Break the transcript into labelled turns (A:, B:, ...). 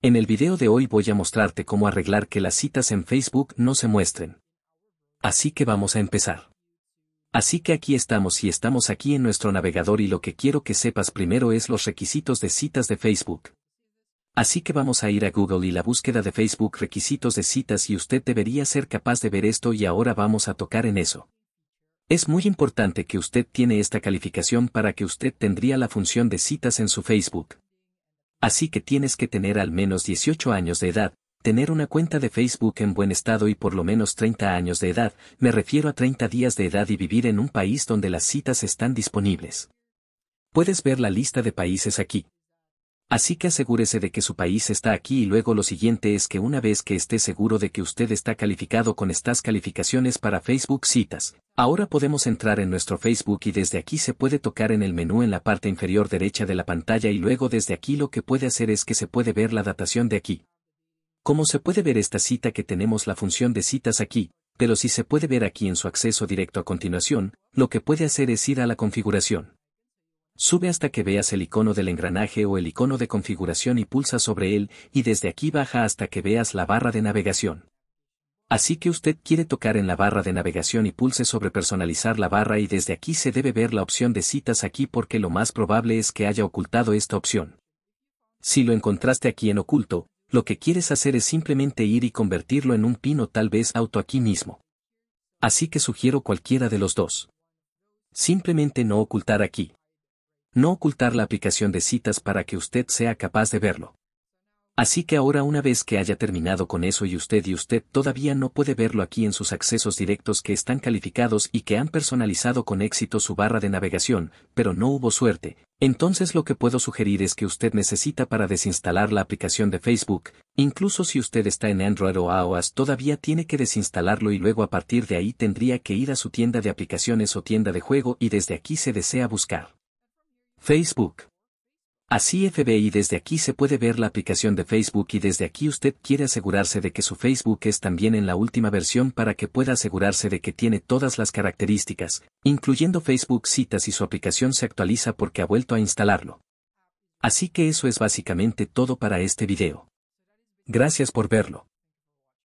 A: En el video de hoy voy a mostrarte cómo arreglar que las citas en Facebook no se muestren. Así que vamos a empezar. Así que aquí estamos y estamos aquí en nuestro navegador y lo que quiero que sepas primero es los requisitos de citas de Facebook. Así que vamos a ir a Google y la búsqueda de Facebook requisitos de citas y usted debería ser capaz de ver esto y ahora vamos a tocar en eso. Es muy importante que usted tiene esta calificación para que usted tendría la función de citas en su Facebook. Así que tienes que tener al menos 18 años de edad, tener una cuenta de Facebook en buen estado y por lo menos 30 años de edad, me refiero a 30 días de edad y vivir en un país donde las citas están disponibles. Puedes ver la lista de países aquí. Así que asegúrese de que su país está aquí y luego lo siguiente es que una vez que esté seguro de que usted está calificado con estas calificaciones para Facebook Citas, Ahora podemos entrar en nuestro Facebook y desde aquí se puede tocar en el menú en la parte inferior derecha de la pantalla y luego desde aquí lo que puede hacer es que se puede ver la datación de aquí. Como se puede ver esta cita que tenemos la función de citas aquí, pero si se puede ver aquí en su acceso directo a continuación, lo que puede hacer es ir a la configuración. Sube hasta que veas el icono del engranaje o el icono de configuración y pulsa sobre él, y desde aquí baja hasta que veas la barra de navegación. Así que usted quiere tocar en la barra de navegación y pulse sobre personalizar la barra y desde aquí se debe ver la opción de citas aquí porque lo más probable es que haya ocultado esta opción. Si lo encontraste aquí en oculto, lo que quieres hacer es simplemente ir y convertirlo en un pin o tal vez auto aquí mismo. Así que sugiero cualquiera de los dos. Simplemente no ocultar aquí. No ocultar la aplicación de citas para que usted sea capaz de verlo. Así que ahora una vez que haya terminado con eso y usted y usted todavía no puede verlo aquí en sus accesos directos que están calificados y que han personalizado con éxito su barra de navegación, pero no hubo suerte, entonces lo que puedo sugerir es que usted necesita para desinstalar la aplicación de Facebook, incluso si usted está en Android o iOS todavía tiene que desinstalarlo y luego a partir de ahí tendría que ir a su tienda de aplicaciones o tienda de juego y desde aquí se desea buscar. Facebook. Así FBI desde aquí se puede ver la aplicación de Facebook y desde aquí usted quiere asegurarse de que su Facebook es también en la última versión para que pueda asegurarse de que tiene todas las características, incluyendo Facebook citas y su aplicación se actualiza porque ha vuelto a instalarlo. Así que eso es básicamente todo para este video. Gracias por verlo.